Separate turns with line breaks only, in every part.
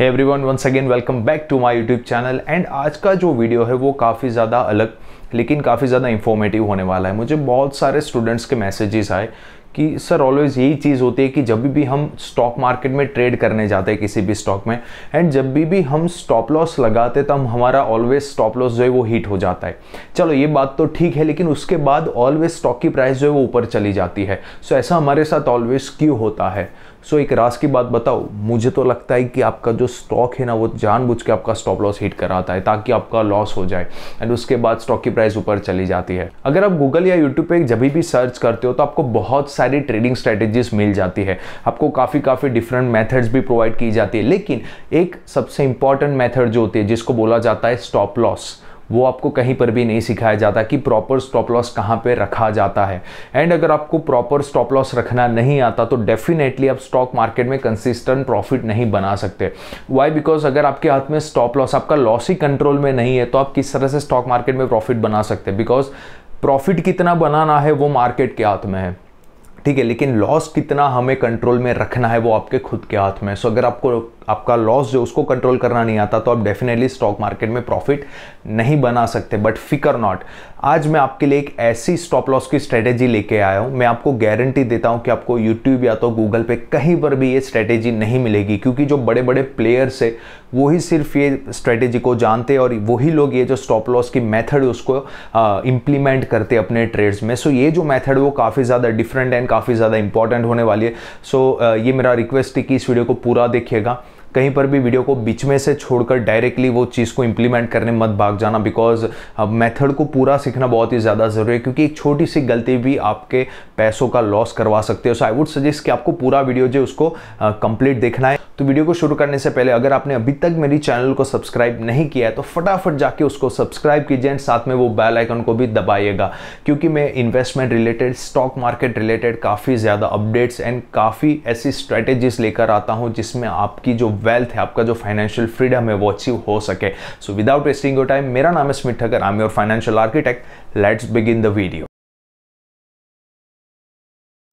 है one once again welcome back to my YouTube channel and आज का जो वीडियो है वो काफ़ी ज़्यादा अलग लेकिन काफ़ी ज़्यादा इन्फॉर्मेटिव होने वाला है मुझे बहुत सारे स्टूडेंट्स के मैसेजेस आए कि सर ऑलवेज यही चीज़ होती है कि जब भी हम स्टॉक मार्केट में ट्रेड करने जाते हैं किसी भी स्टॉक में एंड जब भी भी हम स्टॉप लॉस लगाते तब हमारा ऑलवेज स्टॉप लॉस जो है वो हीट हो जाता है चलो ये बात तो ठीक है लेकिन उसके बाद ऑलवेज स्टॉक की प्राइस जो है वो ऊपर चली जाती है सो so, ऐसा हमारे साथ ऑलवेज क्यों होता है सो एक रास की बात बताओ मुझे तो लगता है कि आपका जो स्टॉक है ना वो जानबूझ के आपका स्टॉप लॉस हिट कराता है ताकि आपका लॉस हो जाए एंड उसके बाद स्टॉक की प्राइस ऊपर चली जाती है अगर आप गूगल या यूट्यूब पे जब भी सर्च करते हो तो आपको बहुत सारी ट्रेडिंग स्ट्रेटेजीज मिल जाती है आपको काफ़ी काफ़ी डिफरेंट मैथड्स भी प्रोवाइड की जाती है लेकिन एक सबसे इंपॉर्टेंट मैथड जो होती है जिसको बोला जाता है स्टॉप लॉस वो आपको कहीं पर भी नहीं सिखाया जाता कि प्रॉपर स्टॉप लॉस कहाँ पर रखा जाता है एंड अगर आपको प्रॉपर स्टॉप लॉस रखना नहीं आता तो डेफिनेटली आप स्टॉक मार्केट में कंसिस्टेंट प्रॉफिट नहीं बना सकते वाई बिकॉज अगर आपके हाथ में स्टॉप लॉस आपका लॉस ही कंट्रोल में नहीं है तो आप किस तरह से स्टॉक मार्केट में प्रॉफिट बना सकते बिकॉज प्रॉफिट कितना बनाना है वो मार्केट के हाथ में है ठीक है लेकिन लॉस कितना हमें कंट्रोल में रखना है वो आपके खुद के हाथ में सो so, अगर आपको आपका लॉस जो उसको कंट्रोल करना नहीं आता तो आप डेफिनेटली स्टॉक मार्केट में प्रॉफिट नहीं बना सकते बट फिकर नॉट आज मैं आपके लिए एक ऐसी स्टॉप लॉस की स्ट्रेटेजी लेके आया हूँ मैं आपको गारंटी देता हूँ कि आपको यूट्यूब या तो गूगल पे कहीं पर भी ये स्ट्रेटेजी नहीं मिलेगी क्योंकि जो बड़े बड़े प्लेयर्स है वही सिर्फ ये स्ट्रेटेजी को जानते और वही लोग ये जो स्टॉप लॉस की मेथड उसको इम्प्लीमेंट करते अपने ट्रेड्स में सो so, ये जो मेथड वो काफ़ी ज़्यादा डिफरेंट एंड काफ़ी ज़्यादा इंपॉर्टेंट होने वाली है सो so, ये मेरा रिक्वेस्ट है कि इस वीडियो को पूरा देखिएगा कहीं पर भी वीडियो को बीच में से छोड़कर डायरेक्टली वो चीज़ को इम्प्लीमेंट करने मत भाग जाना बिकॉज मेथड को पूरा सीखना बहुत ही ज़्यादा ज़रूरी है क्योंकि एक छोटी सी गलती भी आपके पैसों का लॉस करवा सकते हो सो आई वुड सजेस्ट कि आपको पूरा वीडियो जो उसको कंप्लीट देखना है तो वीडियो को शुरू करने से पहले अगर आपने अभी तक मेरी चैनल को सब्सक्राइब नहीं किया है तो फटाफट जाके उसको सब्सक्राइब कीजिए एंड साथ में वो बेल आइकन को भी दबाइएगा क्योंकि मैं investment related stock market related काफ़ी ज़्यादा अपडेट्स एंड काफ़ी ऐसी स्ट्रैटेजीज लेकर आता हूँ जिसमें आपकी जो वेल्थ है आपका जो फाइनेंशियल फ्रीडम है वो अचीव हो सके so without wasting your time मेरा नाम है Smit Thakkar am your financial architect let's begin the video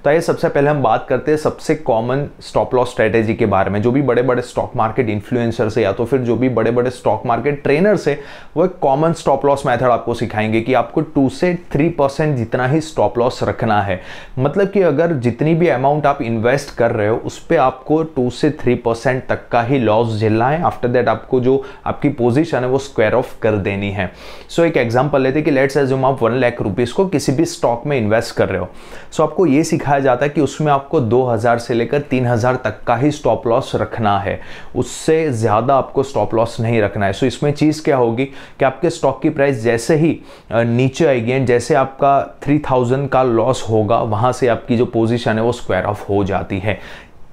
तो आइए सबसे पहले हम बात करते हैं सबसे कॉमन स्टॉप लॉस स्ट्रेटेजी के बारे में जो भी बड़े बड़े स्टॉक मार्केट इन्फ्लुएंसर से या तो फिर जो भी बड़े बड़े स्टॉक मार्केट ट्रेनर से वो एक कॉमन स्टॉप लॉस मेथड आपको सिखाएंगे कि आपको टू से थ्री परसेंट जितना ही स्टॉप लॉस रखना है मतलब कि अगर जितनी भी अमाउंट आप इन्वेस्ट कर रहे हो उस पर आपको टू से थ्री परसेंट तक का ही लॉस झेलना है आफ्टर दैट आपको जो आपकी पोजिशन है वो स्क्वायर ऑफ कर देनी है सो so, एक एग्जाम्पल लेते कि लेट्स एज्यूम आप वन लैख रुपीज़ को किसी भी स्टॉक में इन्वेस्ट कर रहे हो सो so, आपको ये सिखा कहा जाता है कि उसमें आपको 2000 से लेकर 3000 तक का ही स्टॉप लॉस रखना है उससे ज़्यादा आपको स्टॉप लॉस नहीं रखना है सो इसमें चीज़ क्या होगी कि आपके स्टॉक की प्राइस जैसे ही नीचे आएगी एंड जैसे आपका 3000 का लॉस होगा वहाँ से आपकी जो पोजिशन है वो स्क्वायर ऑफ हो जाती है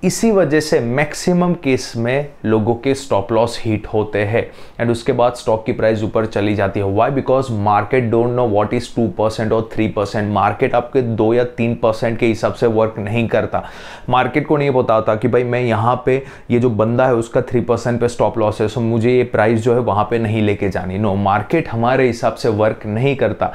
इसी वजह से मैक्सिमम केस में लोगों के स्टॉप लॉस हिट होते हैं एंड उसके बाद स्टॉक की प्राइस ऊपर चली जाती है why because market don't know what is two percent और थ्री परसेंट मार्केट आपके दो या तीन परसेंट के हिसाब से वर्क नहीं करता मार्केट को नहीं बताता होता कि भाई मैं यहाँ पे ये जो बंदा है उसका थ्री परसेंट पे स्टॉप लॉस है सो मुझे ये प्राइस जो है वहाँ पर नहीं लेके जानी नो मार्केट हमारे हिसाब से वर्क नहीं करता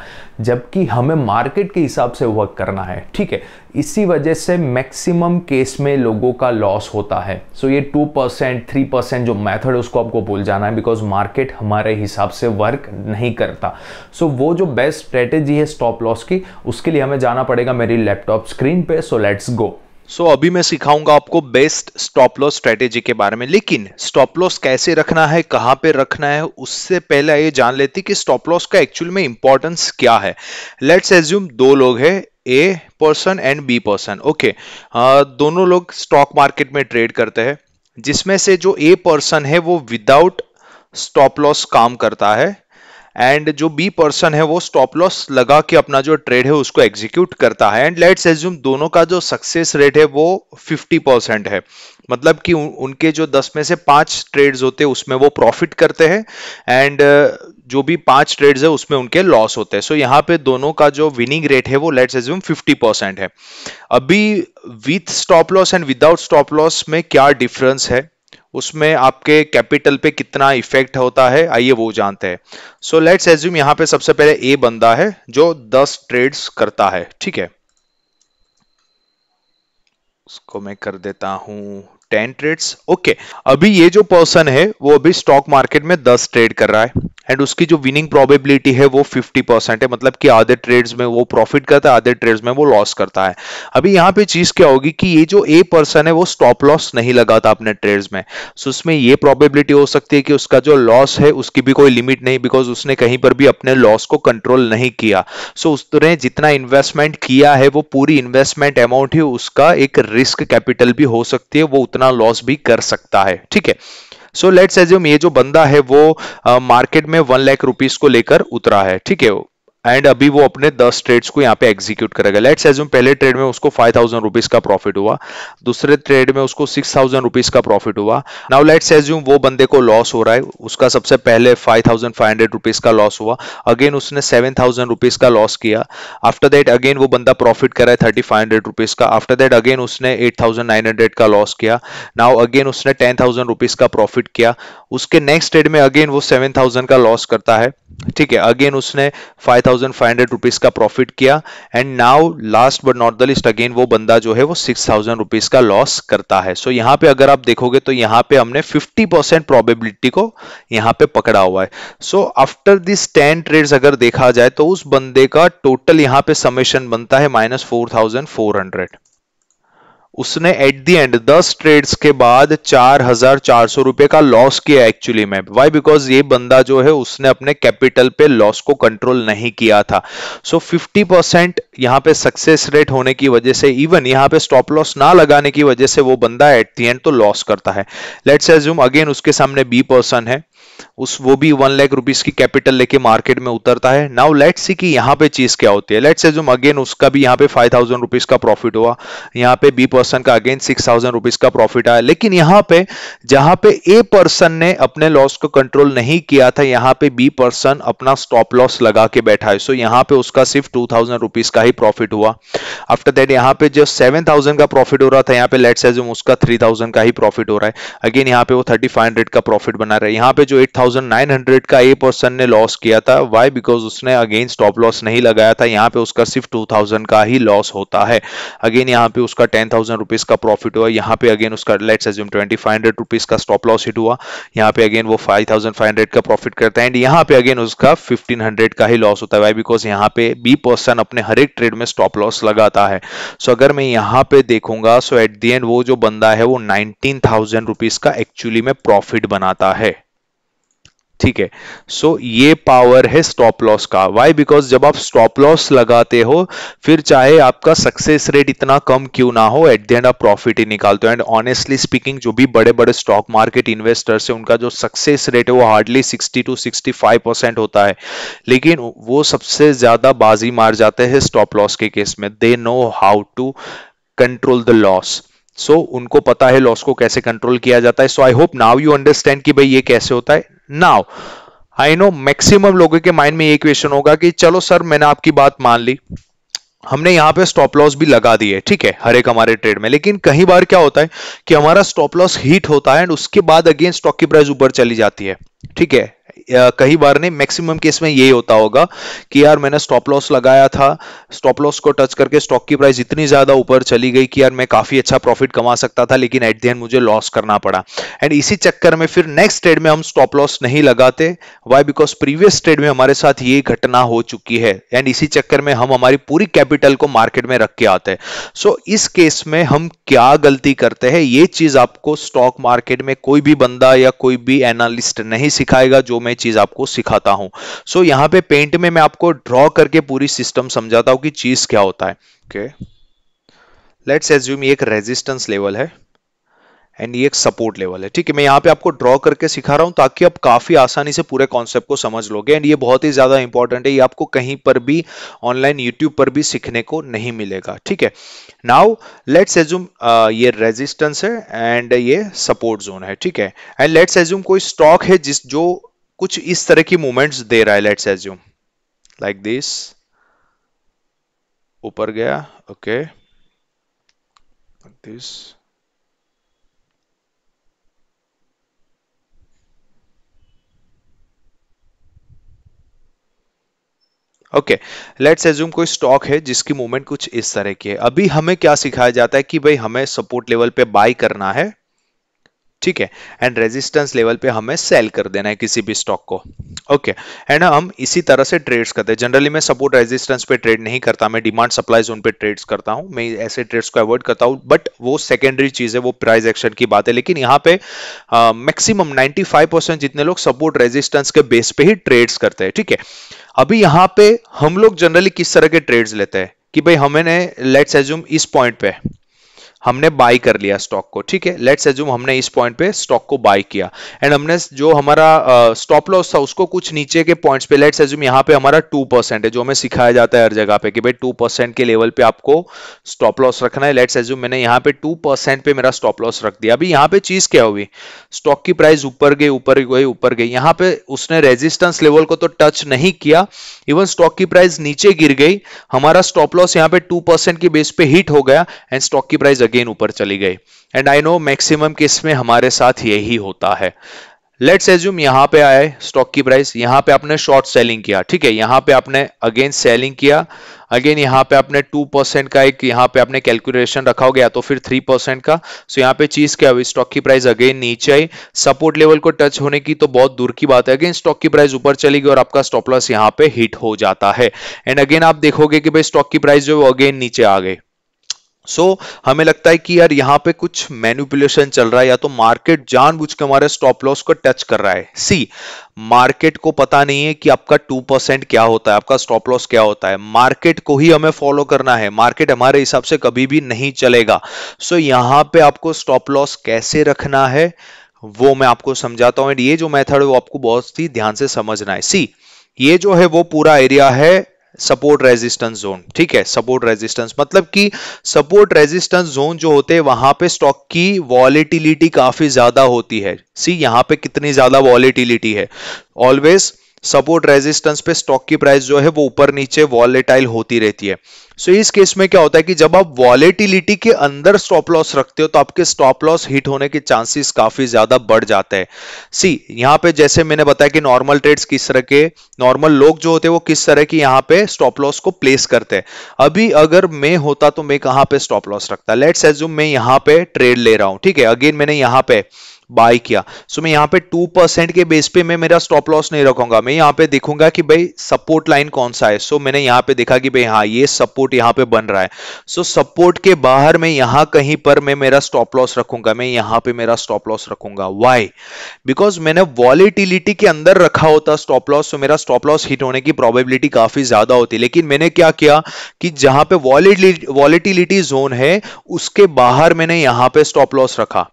जबकि हमें मार्केट के हिसाब से वर्क करना है ठीक है इसी वजह से मैक्सिमम केस में लोगों का लॉस होता है सो so ये टू परसेंट थ्री परसेंट जो मेथड है उसको आपको भूल जाना है बिकॉज मार्केट हमारे हिसाब से वर्क नहीं करता सो so वो जो बेस्ट स्ट्रेटेजी है स्टॉप लॉस की उसके लिए हमें जाना पड़ेगा मेरी लैपटॉप स्क्रीन पे so let's go so so, अभी मैं सिखाऊंगा आपको बेस्ट स्टॉप लॉस स्ट्रेटेजी के बारे में लेकिन स्टॉप लॉस कैसे रखना है कहाँ पे रखना है उससे पहले ये जान लेती कि स्टॉप लॉस का एक्चुअल में इंपॉर्टेंस क्या है लेट्स एज्यूम दो लोग हैं A person and B person okay दोनों लोग स्टॉक मार्केट में ट्रेड करते हैं जिसमें से जो ए पर्सन है वो विदाउट स्टॉप लॉस काम करता है एंड जो बी पर्सन है वो स्टॉप लॉस लगा के अपना जो ट्रेड है उसको एग्जीक्यूट करता है एंड लेट्स एज्यूम दोनों का जो सक्सेस रेट है वो 50 परसेंट है मतलब कि उनके जो 10 में से पांच ट्रेड्स होते हैं उसमें वो प्रॉफिट करते हैं एंड जो भी पांच ट्रेड्स है उसमें उनके लॉस होते हैं सो so, यहाँ पे दोनों का जो विनिंग रेट है वो लेट्स एज्यूम 50 परसेंट है अभी with stop loss and without stop loss में क्या डिफरेंस है उसमें आपके कैपिटल पे कितना इफेक्ट होता है आइए वो जानते हैं सो लेट्स एज्यूम यहाँ पे सबसे पहले ए बंदा है जो 10 ट्रेड्स करता है ठीक है उसको मैं कर देता हूं टेन ट्रेड्स ओके अभी ये जो पर्सन है वो अभी स्टॉक मार्केट में दस ट्रेड कर रहा है एंड उसकी जो विनिंग प्रोबेबिलिटी है वो 50 परसेंट है मतलब कि आधे ट्रेड्स में वो प्रॉफिट करता है आधे ट्रेड्स में वो लॉस करता है अभी यहाँ पे चीज क्या होगी कि ये जो ए पर्सन है वो स्टॉप लॉस नहीं लगाता अपने ट्रेड्स में सो उसमें ये प्रॉबेबिलिटी हो सकती है कि उसका जो लॉस है उसकी भी कोई लिमिट नहीं बिकॉज उसने कहीं पर भी अपने लॉस को कंट्रोल नहीं किया सो उसने जितना इन्वेस्टमेंट किया है वो पूरी इन्वेस्टमेंट अमाउंट ही उसका एक रिस्क कैपिटल भी हो सकती है वो उतना लॉस भी कर सकता है ठीक है सो लेट्स एज्यूम ये जो बंदा है वो मार्केट में वन लाख रुपीज को लेकर उतरा है ठीक है एंड अभी वो अपने दस ट्रेड्स को यहाँ पे एग्जीक्यूट करेगा लेट्स एज्यूम पहले ट्रेड में उसको फाइव थाउजेंड रुपीज का प्रॉफिट हुआ दूसरे ट्रेड में उसको सिक्स थाउजेंड रुपीज का प्रॉफिट हुआ नाउ लेट्स एज्यूम वो बंदे को लॉस हो रहा है उसका सबसे पहले five thousand five hundred rupees का लॉस हुआ अगेन उसने सेवन थाउजेंड रुपीज का लॉस किया आफ्टर दैट अगेन वो बंदा प्रॉफिट करा है थर्टी फाइव हंड्रेड रुपीज का आफ्टर दैट अगेन उसने एट थाउजेंड नाइन हंड्रेड का लॉस किया नाउ अगेन उसने टेन थाउजेंड रुपीज का प्रॉफिट किया उसके नेक्स्ट ट्रेड में अगेन वो सेवन थाउजेंड का लॉस करता है ठीक है अगेन उसने फाइव थाउजेंड रुपीज का प्रॉफिट किया and now last but not the least again वो बंदा जो है वो सिक्स थाउजेंड रुपीज का लॉस करता है सो so, यहाँ पे अगर आप देखोगे तो यहाँ पे हमने फिफ्टी परसेंट प्रॉबेबिलिटी को यहाँ पे पकड़ा हुआ है so after this ten trades अगर देखा जाए तो उस बंदे का टोटल यहाँ पे समेशन बनता है minus four thousand four hundred उसने एट दी एंड दस ट्रेड्स के बाद चार हजार चार सौ रुपए का लॉस किया एक्चुअली में वाई बिकॉज ये बंदा जो है उसने अपने कैपिटल पे लॉस को कंट्रोल नहीं किया था सो फिफ्टी परसेंट यहाँ पे सक्सेस रेट होने की वजह से इवन यहाँ पे स्टॉप लॉस ना लगाने की वजह से वो बंदा एट दी एंड तो लॉस करता है लेट्स एज्यूम अगेन उसके सामने बी पर्सन है उस वो भी वन लाख रुपीज की कैपिटल लेके मार्केट में उतरता है नाउ लेट्स सी कि यहाँ पे चीज क्या होती है लेट्स एजुम अगेन उसका भी यहाँ पे फाइव थाउजेंड रुपीज का प्रॉफिट हुआ यहाँ पे बी पर्सन का अगेन सिक्स थाउजेंड रुपीज का प्रॉफिट आया लेकिन यहाँ पे जहां पे ए पर्सन ने अपने लॉस को कंट्रोल नहीं किया था यहाँ पे बी पर्सन अपना स्टॉप लॉस लगा के बैठा है सो so, यहाँ पे उसका सिर्फ टू थाउजेंड रुपीज का ही प्रॉफिट हुआ आफ्टर दैट यहाँ पे जो सेवन थाउजेंड का प्रॉफिट हो रहा था यहाँ पे लेट्स एजुम उसका थ्री थाउजेंड का ही प्रॉफिट हो रहा है अगेन यहाँ पे वो थर्टी फाइव हंड्रेड का प्रॉफिट बना रहा है यहाँ पे जो 8900 का ए पर्सन ने लॉस किया था वाई बिकॉज उसने अगेन स्टॉप लॉस नहीं लगाया था यहाँ पे उसका सिर्फ 2000 का ही लॉस होता है अगेन यहाँ पे उसका टेन थाउजेंड रुपीज का प्रॉफिट हुआ यहाँ पे अगेन उसका let's assume twenty five hundred rupees का स्टॉप लॉस हिट हुआ यहाँ पे अगेन वो फाइव थाउजेंड फाइव हंड्रेड का प्रॉफिट करता है एंड यहाँ पे अगेन उसका फिफ्टीन हंड्रेड का ही लॉस होता है वाई बिकॉज यहाँ पे बी पर्सन अपने हर एक ट्रेड में स्टॉप लॉस लगाता है सो so, अगर मैं यहाँ पे देखूंगा सो एट दी एंड वो जो बंदा है वो नाइनटीन थाउजेंड रुपीज का एक्चुअली में प्रॉफिट बनाता है ठीक है सो so, ये पावर है स्टॉप लॉस का वाई बिकॉज जब आप स्टॉप लॉस लगाते हो फिर चाहे आपका सक्सेस रेट इतना कम क्यों ना हो एट द एंड आप प्रॉफिट ही निकालते हो एंड ऑनेस्टली स्पीकिंग जो भी बड़े बड़े स्टॉक मार्केट इन्वेस्टर्स है उनका जो सक्सेस रेट है वो हार्डली 60 टू 65 परसेंट होता है लेकिन वो सबसे ज्यादा बाजी मार जाते हैं स्टॉप लॉस के केस में they know how to control the loss so उनको पता है लॉस को कैसे कंट्रोल किया जाता है so I hope now you understand कि भाई ये कैसे होता है नाउ आई नो मैक्सिमम लोगों के माइंड में ये क्वेश्चन होगा कि चलो सर मैंने आपकी बात मान ली हमने यहाँ पे स्टॉप लॉस भी लगा दिए ठीक है हर एक हमारे ट्रेड में लेकिन कई बार क्या होता है कि हमारा स्टॉप लॉस हिट होता है एंड उसके बाद अगेन स्टॉक की प्राइस ऊपर चली जाती है ठीक है कई बार नहीं मैक्सिमम केस में यही होता होगा कि यार मैंने स्टॉप लॉस लगाया था स्टॉप लॉस को टच करके स्टॉक की प्राइस इतनी ज्यादा ऊपर चली गई कि यार मैं काफी अच्छा प्रॉफिट कमा सकता था लेकिन एट दी एंड मुझे लॉस करना पड़ा एंड इसी चक्कर में फिर नेक्स्ट ट्रेड में हम स्टॉप लॉस नहीं लगाते वाई बिकॉज प्रीवियस ट्रेड में हमारे साथ ये घटना हो चुकी है एंड इसी चक्कर में हम हमारी पूरी कैपिटल को मार्केट में रख के आते हैं सो इस केस में हम क्या गलती करते हैं ये चीज आपको स्टॉक मार्केट में कोई भी बंदा या कोई भी एनालिस्ट नहीं सिखाएगा जो मैं चीज आपको सिखाता हूं सो so, यहां पे पेंट में मैं आपको ड्रॉ करके पूरी सिस्टम समझाता हूं कि चीज क्या होता है ओके लेट्स एज्यूम एक रेजिस्टेंस लेवल है एंड ये एक सपोर्ट लेवल है ठीक है मैं यहाँ पे आपको ड्रॉ करके सिखा रहा हूँ ताकि आप काफी आसानी से पूरे कॉन्सेप्ट को समझ लोगे एंड ये बहुत ही ज्यादा इंपॉर्टेंट है ये आपको कहीं पर भी ऑनलाइन यूट्यूब पर भी सीखने को नहीं मिलेगा ठीक है नाउ लेट्स एज्यूम ये रेजिस्टेंस है एंड ये सपोर्ट जोन है ठीक है एंड लेट्स एज्यूम कोई स्टॉक है जिस जो कुछ इस तरह की मूवमेंट्स दे रहा है लेट्स एज्यूम लाइक दिस ऊपर गया okay this okay let's assume कोई स्टॉक है जिसकी मूवमेंट कुछ इस तरह की है अभी हमें क्या सिखाया जाता है कि भाई हमें सपोर्ट लेवल पे बाय करना है ठीक है एंड रेजिस्टेंस लेवल पे हमें सेल कर देना है किसी भी स्टॉक को ओके okay. एंड हम इसी तरह से ट्रेड्स करते हैं जनरली मैं सपोर्ट रेजिस्टेंस पे ट्रेड नहीं करता मैं डिमांड सप्लाई जोन पे ट्रेड्स करता हूं मैं ऐसे ट्रेड्स को अवॉइड करता हूं बट वो सेकेंडरी चीज है वो प्राइस एक्शन की बात है लेकिन यहाँ पे मैक्सिमम नाइन्टी जितने लोग सपोर्ट रेजिस्टेंस के बेस पे ही ट्रेड्स करते हैं ठीक है अभी यहाँ पे हम लोग जनरली किस तरह के ट्रेड्स लेते हैं कि भाई हमें लेट्स एज्यूम इस पॉइंट पे हमने बाय कर लिया स्टॉक को ठीक है लेट्स एज्यूम हमने इस पॉइंट पे स्टॉक को बाय किया एंड हमने जो हमारा स्टॉप uh, लॉस था उसको कुछ नीचे के पॉइंट्स पे लेट्स एज्यूम यहाँ पे हमारा टू परसेंट है जो हमें सिखाया जाता है हर जगह पे कि भाई टू परसेंट के लेवल पे आपको स्टॉप लॉस रखना है लेट्स एज्यूम मैंने यहाँ पे टू पे मेरा स्टॉप लॉस रख दिया अभी यहाँ पे चीज क्या हुई स्टॉक की प्राइस ऊपर गई ऊपर गई ऊपर गई यहाँ पे उसने रेजिस्टेंस लेवल को तो टच नहीं किया इवन स्टॉक की प्राइस नीचे गिर गई हमारा स्टॉप लॉस यहाँ पे टू परसेंट की बेस पे हिट हो गया एंड स्टॉक की प्राइस अगेन ऊपर चली गई and I know maximum case में हमारे साथ यही होता है लेट्स एज्यूम यहां पे आए स्टॉक की प्राइस यहां पे आपने शॉर्ट सेलिंग किया ठीक है यहां पे आपने अगेन सेलिंग किया अगेन यहां पे आपने टू परसेंट का एक यहां पे आपने कैलकुलेशन रखा हो गया तो फिर थ्री परसेंट का सो यहां पे चीज क्या हुई स्टॉक की प्राइस अगेन नीचे आई सपोर्ट लेवल को टच होने की तो बहुत दूर की बात है अगेन स्टॉक की प्राइस ऊपर चली गई और आपका स्टॉप लॉस यहाँ पे हिट हो जाता है एंड अगेन आप देखोगे कि भाई स्टॉक की प्राइस जो है अगेन नीचे आ गई सो so, हमें लगता है कि यार यहाँ पे कुछ मैनिपुलेशन चल रहा है या तो मार्केट जानबूझ के हमारे स्टॉप लॉस को टच कर रहा है सी मार्केट को पता नहीं है कि आपका टू परसेंट क्या होता है आपका स्टॉप लॉस क्या होता है मार्केट को ही हमें फॉलो करना है मार्केट हमारे हिसाब से कभी भी नहीं चलेगा सो so, यहाँ पे आपको स्टॉप लॉस कैसे रखना है वो मैं आपको समझाता हूँ एंड ये जो मेथड है वो आपको बहुत ही ध्यान से समझना है सी ये जो है वो पूरा एरिया है सपोर्ट रेजिस्टेंस जोन ठीक है सपोर्ट रेजिस्टेंस मतलब कि सपोर्ट रेजिस्टेंस जोन जो होते हैं वहां पे स्टॉक की वॉलेटिलिटी काफी ज्यादा होती है सी यहां पे कितनी ज्यादा वॉलिटिलिटी है ऑलवेज सपोर्ट रेजिस्टेंस पे स्टॉक की प्राइस जो है वो ऊपर नीचे वॉलेटाइल होती रहती है सो so, इस केस में क्या होता है कि जब आप वॉलेटिलिटी के अंदर स्टॉप लॉस रखते हो तो आपके स्टॉप लॉस हिट होने के चांसेस काफी ज्यादा बढ़ जाते हैं सी यहाँ पे जैसे मैंने बताया कि नॉर्मल ट्रेड्स किस तरह के नॉर्मल लोग जो होते हैं वो किस तरह की यहाँ पे स्टॉप लॉस को प्लेस करते हैं अभी अगर मैं होता तो मैं कहाँ पे स्टॉप लॉस रखता लेट्स एज्यूम मैं यहाँ पे ट्रेड ले रहा हूँ ठीक है अगेन मैंने यहाँ पे बाय किया सो मैं यहाँ पे टू परसेंट के बेस पे मैं मेरा स्टॉप लॉस नहीं रखूंगा मैं यहाँ पे देखूंगा कि भाई सपोर्ट लाइन कौन सा है सो so, मैंने यहाँ पे देखा कि भाई हाँ ये सपोर्ट यहाँ पे बन रहा है सो so, सपोर्ट के बाहर मैं यहाँ कहीं पर मैं मेरा स्टॉप लॉस रखूंगा मैं यहाँ पे मेरा स्टॉप लॉस रखूंगा वाई बिकॉज मैंने वॉलिटिलिटी के अंदर रखा होता स्टॉप लॉस तो मेरा स्टॉप लॉस हिट होने की प्रॉबेबिलिटी काफी ज्यादा होती लेकिन मैंने क्या किया कि जहां पे वॉलिटिलिटी जोन है उसके बाहर मैंने यहां पे स्टॉप लॉस रखा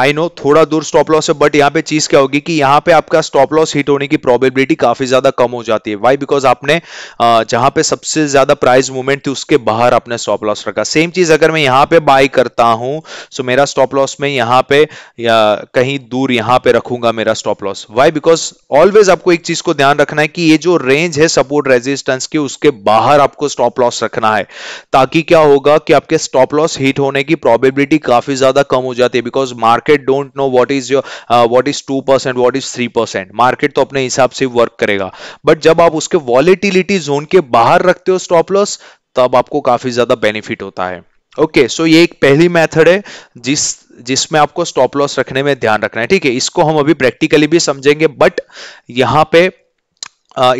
आई नो थोड़ा दूर स्टॉप लॉस है बट यहाँ पे चीज क्या होगी कि यहाँ पे आपका स्टॉप लॉस हिट होने की प्रोबेबिलिटी काफी ज्यादा कम हो जाती है वाई बिकॉज आपने जहां पे सबसे ज्यादा प्राइस मूवमेंट थी उसके बाहर आपने स्टॉप लॉस रखा सेम चीज अगर मैं यहाँ पे बाय करता हूं सो मेरा स्टॉप लॉस में यहाँ पे या कहीं दूर यहाँ पे रखूंगा मेरा stop loss why because always आपको एक चीज को ध्यान रखना है कि ये जो रेंज है सपोर्ट रेजिस्टेंस की उसके बाहर आपको स्टॉप लॉस रखना है ताकि क्या होगा कि आपके स्टॉप लॉस हिट होने की प्रॉबेबिलिटी काफी ज्यादा कम हो जाती है because market market don't know what is your what is two percent what is three percent market तो अपने हिसाब से वर्क करेगा बट जब आप उसके वॉलिटिलिटी जोन के बाहर रखते हो स्टॉप लॉस तब आपको काफी ज्यादा बेनिफिट होता है ओके okay, सो so ये एक पहली मेथड है जिस जिसमें आपको स्टॉप लॉस रखने में ध्यान रखना है ठीक है इसको हम अभी प्रैक्टिकली भी समझेंगे बट यहाँ पे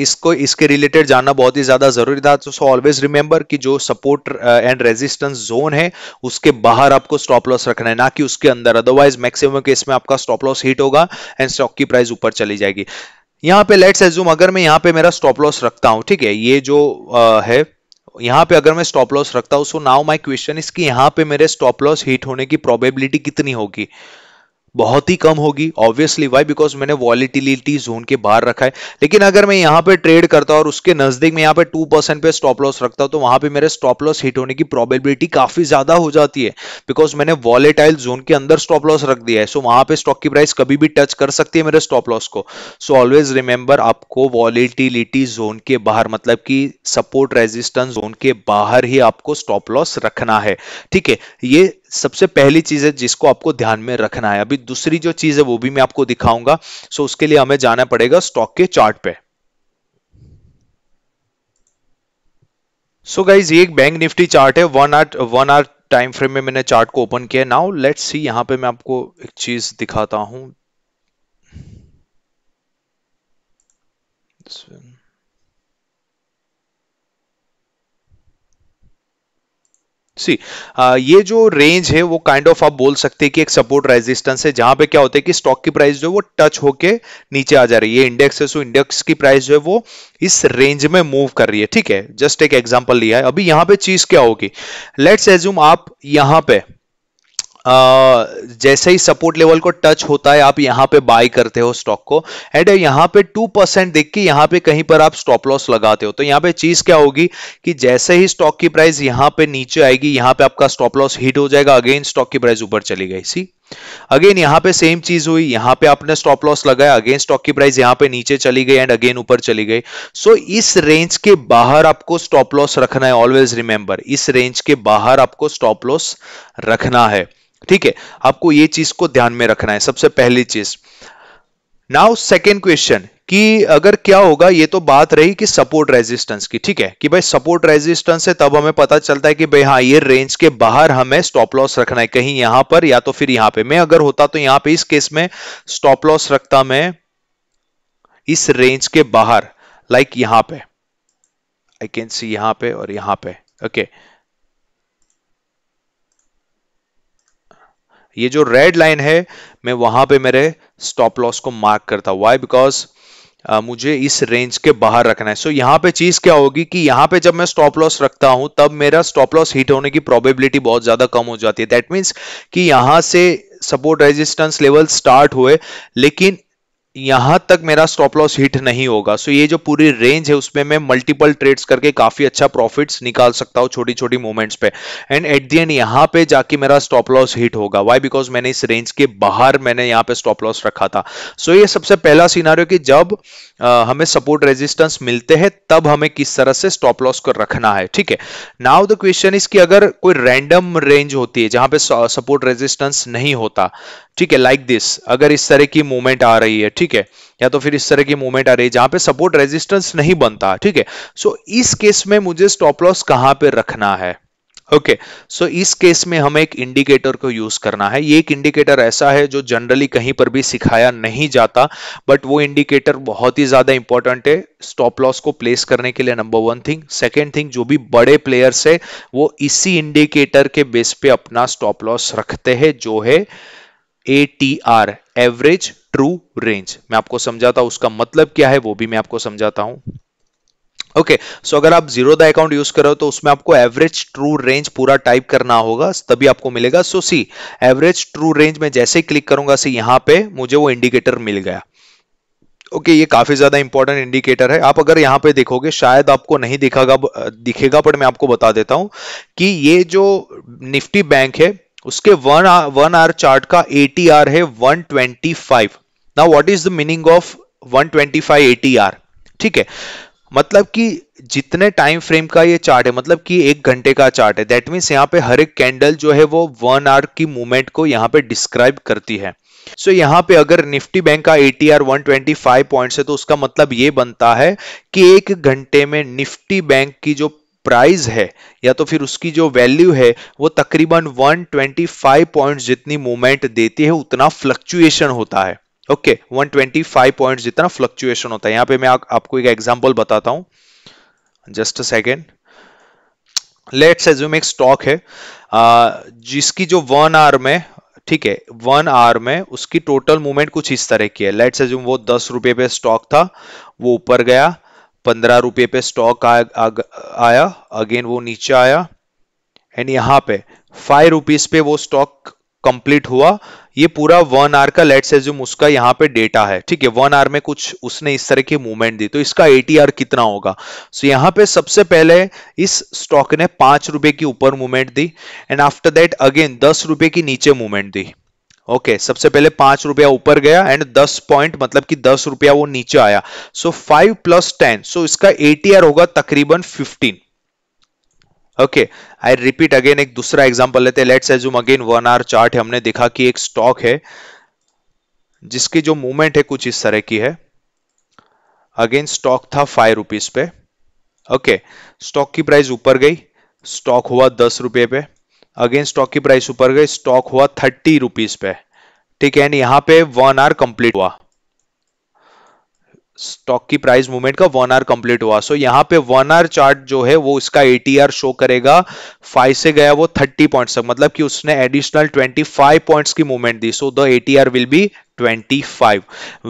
इसको इसके रिलेटेड जानना बहुत ही ज़्यादा ज़रूरी था सो ऑलवेज रिमेंबर कि जो सपोर्ट एंड रेजिस्टेंस जोन है उसके बाहर आपको स्टॉप लॉस रखना है ना कि उसके अंदर अदरवाइज मैक्सिमम केस में आपका स्टॉप लॉस हिट होगा एंड स्टॉक की प्राइस ऊपर चली जाएगी यहाँ पे लेट्स एज्यूम अगर मैं यहाँ पे मेरा स्टॉप लॉस रखता हूँ ठीक है ये जो आ, है यहाँ पे अगर मैं स्टॉप लॉस रखता हूँ सो नाउ माय क्वेश्चन इसकी यहाँ पे मेरे स्टॉप लॉस हिट होने की प्रोबेबिलिटी कितनी होगी बहुत ही कम होगी ऑब्वियसली वाई बिकॉज मैंने वॉलिटिलिटी जोन के बाहर रखा है लेकिन अगर मैं यहाँ पे ट्रेड करता हूं और उसके नजदीक में यहाँ पे टू परसेंट पे स्टॉप लॉस रखता हूं तो वहां पे मेरे स्टॉप लॉस हिट होने की प्रोबेबिलिटी काफी ज्यादा हो जाती है बिकॉज मैंने वॉलेटाइल जोन के अंदर स्टॉप लॉस रख दिया है सो so, वहां पे स्टॉक की प्राइस कभी भी टच कर सकती है मेरे स्टॉप लॉस को सो ऑलवेज रिमेंबर आपको वॉलेटिलिटी जोन के बाहर मतलब की सपोर्ट रेजिस्टेंस जोन के बाहर ही आपको स्टॉप लॉस रखना है ठीक है ये सबसे पहली चीज है जिसको आपको ध्यान में रखना है अभी दूसरी जो चीज है वो भी मैं आपको दिखाऊंगा सो उसके लिए हमें जाना पड़ेगा स्टॉक के चार्ट पे सो गाइज ये एक बैंक निफ्टी चार्ट है one hour one hour time frame में मैंने चार्ट को ओपन किया नाउ लेट्स सी यहां पे मैं आपको एक चीज दिखाता हूं सी ये जो रेंज है वो काइंड ऑफ आप बोल सकते हैं कि एक सपोर्ट रेजिस्टेंस है जहां पे क्या होता है कि स्टॉक की प्राइस जो है वो टच होके नीचे आ जा रही है इंडेक्स है सो इंडेक्स की प्राइस जो है वो इस रेंज में मूव कर रही है ठीक है जस्ट एक एग्जांपल लिया है अभी यहां पे चीज क्या होगी लेट्स एज्यूम आप यहां पे जैसे ही सपोर्ट लेवल को टच होता है आप यहां पे बाय करते हो स्टॉक को एंड यहां पे टू परसेंट देख के यहां पे कहीं पर आप स्टॉप लॉस लगाते हो तो यहां पे चीज क्या होगी कि जैसे ही स्टॉक की प्राइस यहां पे नीचे आएगी यहाँ पे आपका स्टॉप लॉस हिट हो जाएगा अगेन स्टॉक की प्राइस ऊपर चली गई सी अगेन यहां पे सेम चीज हुई यहां पे आपने स्टॉप लॉस लगाया अगेन स्टॉक की प्राइस यहां पे नीचे चली गई एंड अगेन ऊपर चली गई सो so, इस रेंज के बाहर आपको स्टॉप लॉस रखना है ऑलवेज रिमेंबर इस रेंज के बाहर आपको स्टॉप लॉस रखना है ठीक है आपको ये चीज को ध्यान में रखना है सबसे पहली चीज नाउ सेकेंड क्वेश्चन कि अगर क्या होगा ये तो बात रही कि सपोर्ट रेजिस्टेंस की ठीक है कि भाई सपोर्ट रेजिस्टेंस है तब हमें पता चलता है कि भाई हाँ ये रेंज के बाहर हमें स्टॉप लॉस रखना है कहीं यहां पर या तो फिर यहां पे मैं अगर होता तो यहां पे इस केस में स्टॉप लॉस रखता मैं इस रेंज के बाहर लाइक like यहां पे आई कैन सी यहां पे और यहां पे ओके okay. ये जो रेड लाइन है मैं वहां पे मेरे स्टॉप लॉस को मार्क करता हूं वाई बिकॉज मुझे इस रेंज के बाहर रखना है सो so, यहाँ पे चीज क्या होगी कि यहाँ पे जब मैं स्टॉप लॉस रखता हूं तब मेरा स्टॉप लॉस हिट होने की प्रोबेबिलिटी बहुत ज्यादा कम हो जाती है दैट मीन्स कि यहां से सपोर्ट रेजिस्टेंस लेवल स्टार्ट हुए लेकिन यहां तक मेरा स्टॉप लॉस हिट नहीं होगा सो ये जो पूरी रेंज है उसमें मैं मल्टीपल ट्रेड्स करके काफी अच्छा प्रॉफिट्स निकाल सकता हूँ छोटी छोटी मूवमेंट्स पे एंड एट दी एंड यहां पे जाके मेरा स्टॉप लॉस हिट होगा वाई बिकॉज मैंने इस रेंज के बाहर मैंने यहाँ पे स्टॉप लॉस रखा था सो ये सबसे पहला सीनारियो कि जब आ, हमें सपोर्ट रेजिस्टेंस मिलते हैं तब हमें किस तरह से स्टॉप लॉस को रखना है ठीक है नाउ द क्वेश्चन इज कि अगर कोई रैंडम रेंज होती है जहां पे सपोर्ट रेजिस्टेंस नहीं होता ठीक है लाइक दिस अगर इस तरह की मूवमेंट आ रही है ठीक है या तो फिर इस तरह की मूवमेंट आ रही है जहां पे सपोर्ट रेजिस्टेंस नहीं बनता ठीक है सो इस केस में मुझे स्टॉप लॉस कहां पे रखना है ओके okay, सो so इस केस में हमें एक इंडिकेटर को यूज करना है ये एक इंडिकेटर ऐसा है जो जनरली कहीं पर भी सिखाया नहीं जाता बट वो इंडिकेटर बहुत ही ज्यादा इंपॉर्टेंट है स्टॉप लॉस को प्लेस करने के लिए number one thing second thing जो भी बड़े प्लेयर्स है वो इसी इंडिकेटर के बेस पे अपना स्टॉप लॉस रखते हैं जो है A T R average true range मैं आपको समझाता हूं उसका मतलब क्या है वो भी मैं आपको समझाता हूं ओके okay, सो so अगर आप जीरो द अकाउंट यूज करो तो उसमें आपको एवरेज ट्रू रेंज पूरा टाइप करना होगा तभी आपको मिलेगा so see average true range में जैसे ही क्लिक करूंगा सी यहां पे मुझे वो इंडिकेटर मिल गया ओके okay, ये काफी ज्यादा इंपॉर्टेंट इंडिकेटर है आप अगर यहां पे देखोगे शायद आपको नहीं दिखेगा दिखेगा पर मैं आपको बता देता हूं कि ये जो निफ्टी बैंक है उसके वन वन आर चार्ट का एटीआर है 125 now what is the meaning of 125 ATR ठीक है मतलब कि जितने टाइम फ्रेम का ये चार्ट है मतलब कि एक घंटे का चार्ट है दैट मीन्स यहाँ पे हर एक कैंडल जो है वो वन आर की मूवमेंट को यहाँ पे डिस्क्राइब करती है सो so, यहाँ पे अगर निफ्टी बैंक का एटीआर 125 ट्वेंटी पॉइंट्स है तो उसका मतलब ये बनता है कि एक घंटे में निफ्टी बैंक की जो प्राइस है या तो फिर उसकी जो वैल्यू है वो तकरीबन 125 पॉइंट्स जितनी मूवमेंट देती है उतना फ्लक्चुएशन होता है ओके okay, 125 पॉइंट्स जितना फ्लक्चुएशन होता है यहां पे मैं आ, आपको एक एग्जांपल बताता हूं just a second let's assume एक स्टॉक है आ, जिसकी जो वन आर में ठीक है वन आर में उसकी टोटल मूवमेंट कुछ इस तरह की है लेट्स एज्यूम वो दस रुपए पे स्टॉक था वो ऊपर गया पंद्रह रुपये पे स्टॉक आया अगेन वो नीचे आया एंड यहाँ पे फाइव रुपीज पे वो स्टॉक कंप्लीट हुआ ये पूरा वन आर का लेट्स एज्यूम उसका यहाँ पे डेटा है ठीक है वन आर में कुछ उसने इस तरह की मूवमेंट दी तो इसका एटीआर कितना होगा सो so, यहाँ पे सबसे पहले इस स्टॉक ने पांच रुपए की ऊपर मूवमेंट दी एंड आफ्टर दैट अगेन दस रुपए की नीचे मूवमेंट दी ओके okay, सबसे पहले पांच रुपया ऊपर गया एंड दस पॉइंट मतलब कि दस रुपया वो नीचे आया so five plus ten so इसका एटीआर होगा तकरीबन fifteen okay I repeat again एक दूसरा एग्जांपल लेते हैं let's assume again one hour chart है हमने देखा कि एक स्टॉक है जिसकी जो मूवमेंट है कुछ इस तरह की है अगेन स्टॉक था फाइव रुपीज पे ओके okay, स्टॉक की प्राइस ऊपर गई स्टॉक हुआ दस रुपये पे अगेन स्टॉक की प्राइस ऊपर गई स्टॉक हुआ थर्टी रुपीज पे ठीक है यहां पे वन आर कंप्लीट हुआ स्टॉक की प्राइस मूवमेंट का वन आर कंप्लीट हुआ सो so, यहां पे वन आर चार्ट जो है वो इसका एटीआर शो करेगा फाइव से गया वो थर्टी पॉइंट्स तक मतलब कि उसने एडिशनल ट्वेंटी फाइव पॉइंट्स की मूवमेंट दी so the ATR will be 25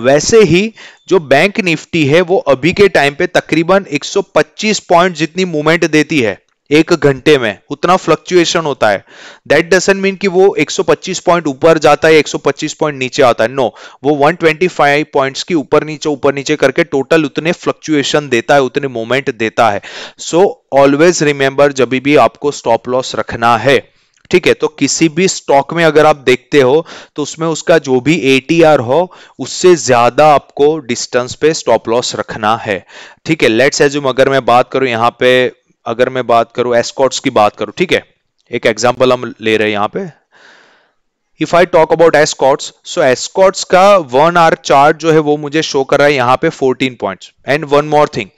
वैसे ही जो बैंक निफ्टी है वो अभी के टाइम पे तकरीबन 125 पॉइंट जितनी मूवमेंट देती है एक घंटे में उतना फ्लक्चुएशन होता है दैट डजेंट मीन कि वो 125 पॉइंट ऊपर जाता है 125 पॉइंट नीचे आता है नो no, वो 125 पॉइंट्स की ऊपर नीचे ऊपर नीचे करके टोटल उतने फ्लक्चुएशन देता है उतने मोमेंट देता है सो ऑलवेज रिमेंबर जब भी आपको स्टॉप लॉस रखना है ठीक है तो किसी भी स्टॉक में अगर आप देखते हो तो उसमें उसका जो भी ए हो उससे ज्यादा आपको डिस्टेंस पे स्टॉप लॉस रखना है ठीक है लेट्स एज्यूम अगर मैं बात करूं यहाँ पे अगर मैं बात करूं एस्कॉट्स की बात करूं ठीक है एक एग्जाम्पल हम ले रहे हैं यहां पे if I talk about Escorts so Escorts का वन आर चार्ट जो है वो मुझे शो कर रहा है यहां पे 14 point and one more thing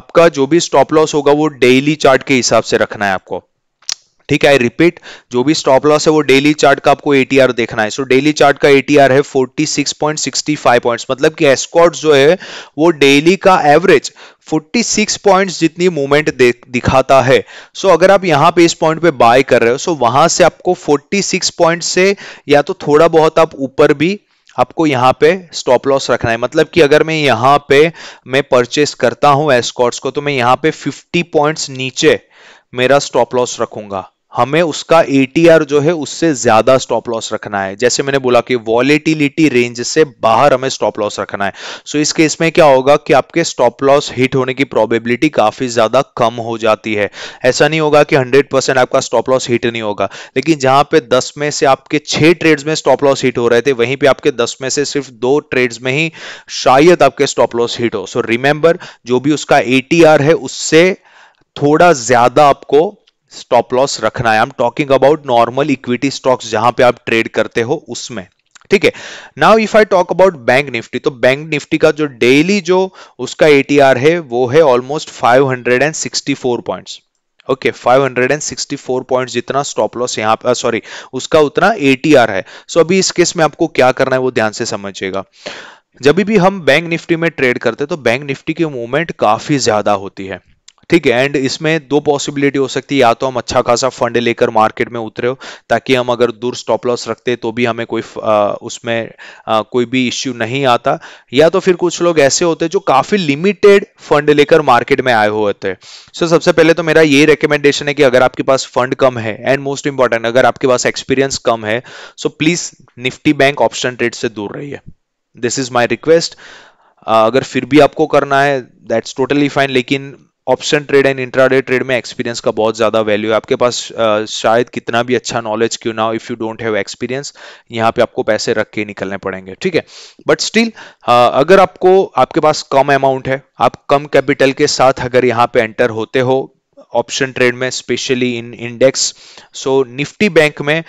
आपका जो भी स्टॉप लॉस होगा वो डेली चार्ट के हिसाब से रखना है आपको ठीक है आई रिपीट जो भी स्टॉप लॉस है वो डेली चार्ट का आपको एटीआर देखना है सो डेली चार्ट का एटीआर है 46.65 पॉइंट्स मतलब कि एस्कॉट जो है वो डेली का एवरेज 46 पॉइंट्स जितनी मूवमेंट दिखाता है सो so, अगर आप यहाँ पे इस पॉइंट पे बाय कर रहे हो सो so, वहां से आपको 46 पॉइंट से या तो थोड़ा बहुत आप ऊपर भी आपको यहाँ पे स्टॉप लॉस रखना है मतलब कि अगर मैं यहाँ पे मैं परचेस करता हूँ एस्कॉट्स को तो मैं यहाँ पे 50 पॉइंट्स नीचे मेरा स्टॉप लॉस रखूंगा हमें उसका एटीआर जो है उससे ज्यादा स्टॉप लॉस रखना है जैसे मैंने बोला कि वॉलेटिलिटी रेंज से बाहर हमें स्टॉप लॉस रखना है सो so इस केस में क्या होगा कि आपके स्टॉप लॉस हिट होने की प्रोबेबिलिटी काफी ज्यादा कम हो जाती है ऐसा नहीं होगा कि 100% आपका स्टॉप लॉस हिट नहीं होगा लेकिन जहां पे दस में से आपके छह ट्रेड्स में स्टॉप लॉस हिट हो रहे थे वहीं पर आपके दस में से सिर्फ दो ट्रेड्स में ही शायद आपके स्टॉप लॉस हिट हो सो so रिमेंबर जो भी उसका ए है उससे थोड़ा ज्यादा आपको स्टॉप लॉस रखना है I am talking about normal equity stocks जहां पे आप ट्रेड करते हो उसमें ठीक है now if I talk about bank Nifty तो बैंक निफ्टी का जो डेली जो उसका एटीआर है वो है almost 564 points okay okay, 564 points जितना स्टॉप लॉस यहाँ पर सॉरी उसका उतना एटीआर है सो so अभी इस केस में आपको क्या करना है वो ध्यान से समझिएगा जब भी हम बैंक निफ्टी में ट्रेड करते हैं तो बैंक निफ्टी की मूवमेंट काफी ज्यादा होती है ठीक है एंड इसमें दो पॉसिबिलिटी हो सकती है या तो हम अच्छा खासा फंड लेकर मार्केट में उतरे हो ताकि हम अगर दूर स्टॉप लॉस रखते तो भी हमें कोई आ, उसमें आ, कोई भी इश्यू नहीं आता या तो फिर कुछ लोग ऐसे होते जो काफी लिमिटेड फंड लेकर मार्केट में आए हुए थे सो so, सबसे पहले तो मेरा ये रिकमेंडेशन है कि अगर आपके पास फंड कम है एंड मोस्ट इंपॉर्टेंट अगर आपके पास एक्सपीरियंस कम है so please Nifty bank option trade से दूर रहिए दिस इज माई रिक्वेस्ट अगर फिर भी आपको करना है दैट्स टोटली फाइन लेकिन option trade and intraday trade में एक्सपीरियंस का बहुत ज़्यादा वैल्यू है आपके पास आ, शायद कितना भी अच्छा नॉलेज क्यों ना हो if you don't have experience यहाँ पे आपको पैसे रख के निकलने पड़ेंगे ठीक है बट स्टिल अगर आपको आपके पास कम अमाउंट है आप कम कैपिटल के साथ अगर यहाँ पे एंटर होते हो ऑप्शन ट्रेड में specially in index so Nifty bank में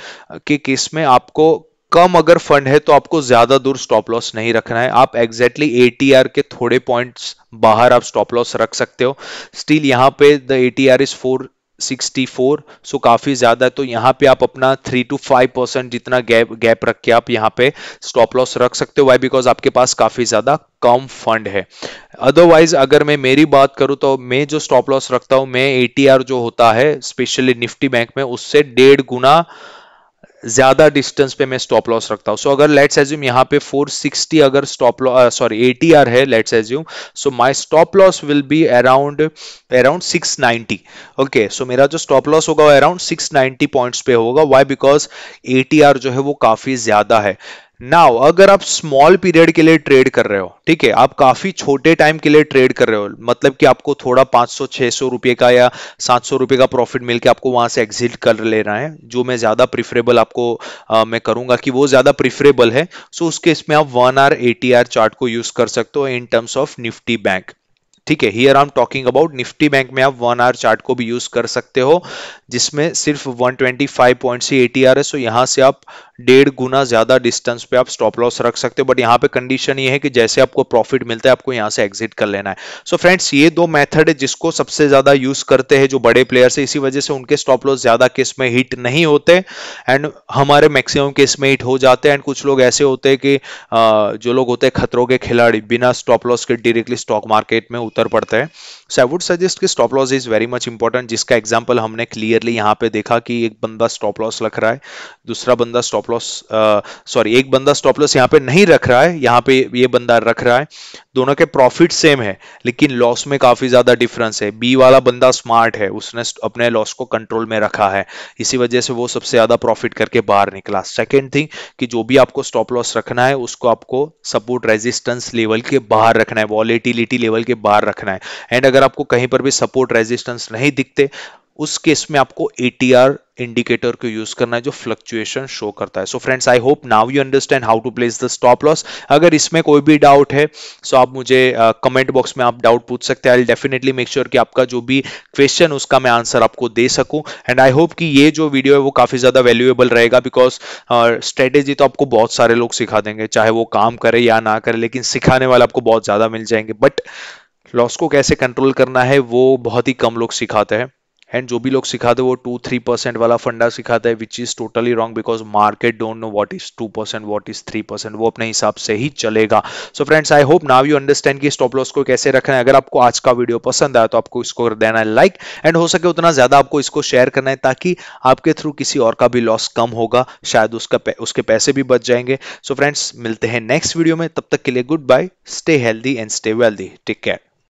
के केस में आपको कम अगर फंड है तो आपको ज्यादा दूर स्टॉप लॉस नहीं रखना है आप एग्जैक्टली एटीआर के थोड़े पॉइंट्स बाहर आप स्टॉप लॉस रख सकते हो स्टिल यहाँ पे the R is four 64 so काफ़ी ज़्यादा है तो यहाँ पे आप अपना 3 टू 5 परसेंट जितना गैप गैप रख के आप यहाँ पे स्टॉप लॉस रख सकते हो वाई बिकॉज आपके पास काफ़ी ज़्यादा कम फंड है अदरवाइज अगर मैं मेरी बात करूँ तो मैं जो स्टॉप लॉस रखता हूँ मैं ए जो होता है स्पेशली निफ्टी बैंक में उससे डेढ़ गुना ज्यादा डिस्टेंस पे मैं स्टॉप लॉस रखता हूं सो so, अगर लेट्स एज्यूम यहाँ पे 460 अगर स्टॉप लॉस सॉरी एटीआर है let's assume so my stop loss will be around around 690 okay so मेरा जो स्टॉप लॉस होगा वो अराउंड 690 पॉइंट्स पे होगा व्हाई बिकॉज एटीआर जो है वो काफी ज्यादा है नाउ अगर आप स्मॉल पीरियड के लिए ट्रेड कर रहे हो ठीक है आप काफी छोटे टाइम के लिए ट्रेड कर रहे हो मतलब कि आपको थोड़ा 500 600 रुपए का या 700 रुपए का प्रॉफिट मिलके आपको वहां से एग्जिट कर लेना है जो मैं ज्यादा प्रिफरेबल आपको आ, मैं करूंगा कि वो ज्यादा प्रिफरेबल है सो उस उसके इसमें आप वन आर आर चार्ट को यूज कर सकते हो in terms of Nifty bank ठीक है here I am talking about Nifty bank में आप वन आर चार्ट को भी यूज कर सकते हो जिसमें सिर्फ 125 पॉइंट से एटीआर है सो यहां से आप डेढ़ गुना ज्यादा डिस्टेंस पे आप स्टॉप लॉस रख सकते हो बट यहाँ पे कंडीशन ये है कि जैसे आपको प्रॉफिट मिलता है आपको यहाँ से एग्जिट कर लेना है सो so फ्रेंड्स ये दो मेथड है जिसको सबसे ज्यादा यूज करते हैं जो बड़े प्लेयर्स है इसी वजह से उनके स्टॉप लॉस ज्यादा केस में हिट नहीं होते एंड हमारे मैक्सिमम केस में हिट हो जाते हैं एंड कुछ लोग ऐसे होते हैं कि जो लोग होते हैं खतरों के खिलाड़ी बिना स्टॉप लॉस के डायरेक्टली स्टॉक मार्केट में उतर पड़ते हैं सो आई वुड सजेस्ट कि stop loss is very much important जिसका एग्जाम्पल हमने क्लियरली यहाँ पे देखा कि एक बंदा स्टॉप लॉस रख रहा है दूसरा बंदा स्टॉप लॉस सॉरी uh, एक बंदा स्टॉप लॉस यहाँ पे नहीं रख रहा है यहाँ पे ये बंदा रख रहा है दोनों के प्रॉफिट सेम है लेकिन लॉस में काफी ज्यादा डिफरेंस है बी वाला बंदा स्मार्ट है उसने अपने लॉस को कंट्रोल में रखा है इसी वजह से वो सबसे ज्यादा प्रॉफिट करके बाहर निकला सेकेंड थिंग कि जो भी आपको स्टॉप लॉस रखना है उसको आपको सपोर्ट रेजिस्टेंस लेवल के बाहर रखना है वॉलेटिलिटी लेवल के बाहर रखना है एंड अगर आपको कहीं पर भी सपोर्ट रेजिस्टेंस नहीं दिखते उस केस में आपको एटीआर इंडिकेटर को यूज करना है जो फ्लक्चुएशन शो करता है so friends I hope now you understand how to place the stop loss अगर इसमें कोई भी डाउट है सो so आप मुझे कमेंट uh, बॉक्स में आप डाउट पूछ सकते हैं आई डेफिनेटली मेक श्योर कि आपका जो भी क्वेश्चन उसका मैं आंसर आपको दे सकूं एंड आई होप कि ये जो वीडियो है वो काफी ज्यादा वैल्यूएबल रहेगा बिकॉज स्ट्रेटेजी uh, तो आपको बहुत सारे लोग सिखा देंगे चाहे वो काम करे या ना करे लेकिन सिखाने वाले आपको बहुत ज्यादा मिल जाएंगे बट लॉस को कैसे कंट्रोल करना है वो बहुत ही कम लोग सिखाते हैं एंड जो भी लोग सिखाते हैं वो टू थ्री परसेंट वाला फंडा सिखाता है which is totally wrong because market don't know what is two percent what is three percent वो अपने हिसाब से ही चलेगा so friends I hope now you understand कि स्टॉप लॉस को कैसे रखना है अगर आपको आज का वीडियो पसंद आया तो आपको इसको देना है लाइक एंड हो सके उतना ज्यादा आपको इसको शेयर करना है ताकि आपके थ्रू किसी और का भी लॉस कम होगा शायद उसका उसके पैसे भी बच जाएंगे सो so फ्रेंड्स मिलते हैं नेक्स्ट वीडियो में तब तक के लिए goodbye stay healthy and stay wealthy take care